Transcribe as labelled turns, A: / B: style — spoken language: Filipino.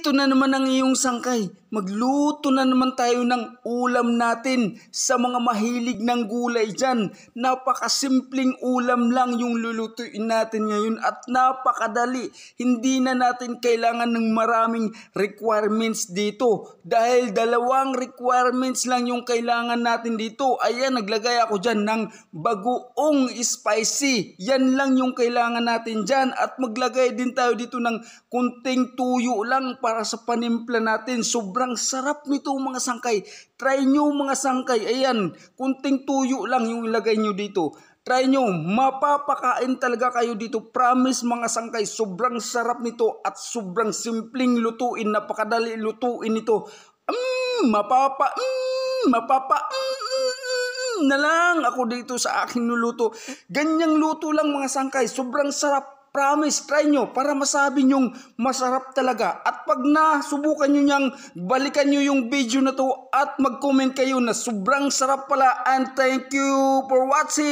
A: ito na naman ang iyong sangkay. Magluto na naman tayo ng ulam natin sa mga mahilig ng gulay dyan. Napakasimpleng ulam lang yung lulutuin natin ngayon at napakadali. Hindi na natin kailangan ng maraming requirements dito dahil dalawang requirements lang yung kailangan natin dito. Ayan, naglagay ako dyan ng bagoong spicy. Yan lang yung kailangan natin dyan at maglagay din tayo dito ng kunting tuyo lang para sa panimpla natin. Sobrang sobrang sarap nito mga sangkay. Try nyo mga sangkay. Ayan, kunting tuyo lang yung ilagay nyo dito. Try nyo, mapapakain talaga kayo dito. Promise mga sangkay, sobrang sarap nito at sobrang simpleng lutuin. Napakadali lutuin ito. Mmm, mapapa, mmm, mapapa, mmm, na lang ako dito sa aking nuluto. Ganyang luto lang mga sangkay, sobrang sarap promise, try nyo para masabi nyong masarap talaga. At pag nasubukan nyo niyang, balikan nyo yung video na to at mag-comment kayo na sobrang sarap pala. And thank you for watching.